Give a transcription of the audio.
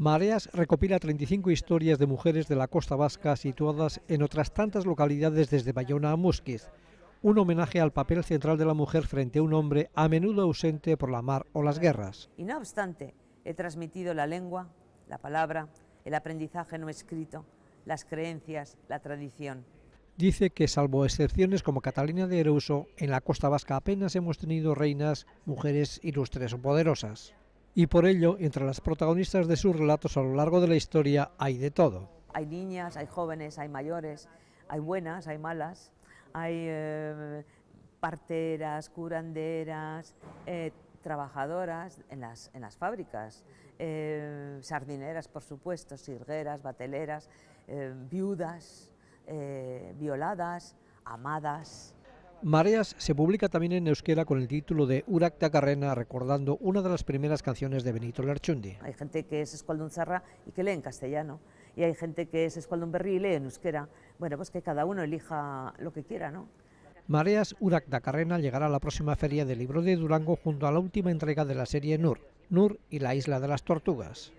Mareas recopila 35 historias de mujeres de la costa vasca situadas en otras tantas localidades desde Bayona a Musquiz. Un homenaje al papel central de la mujer frente a un hombre a menudo ausente por la mar o las guerras. Y no obstante, he transmitido la lengua, la palabra, el aprendizaje no escrito, las creencias, la tradición. Dice que salvo excepciones como Catalina de Eruso, en la costa vasca apenas hemos tenido reinas, mujeres ilustres o poderosas. Y por ello, entre las protagonistas de sus relatos a lo largo de la historia hay de todo. Hay niñas, hay jóvenes, hay mayores, hay buenas, hay malas, hay eh, parteras, curanderas, eh, trabajadoras en las, en las fábricas, eh, sardineras, por supuesto, sirgueras, bateleras, viudas, violadas, amadas. Mareas se publica también en euskera con el título de da Carrena, recordando una de las primeras canciones de Benito Larchundi. Hay gente que es zarra y que lee en castellano, y hay gente que es Berri y lee en euskera. Bueno, pues que cada uno elija lo que quiera, ¿no? Mareas da Carrena llegará a la próxima Feria del Libro de Durango junto a la última entrega de la serie Nur, Nur y la Isla de las Tortugas.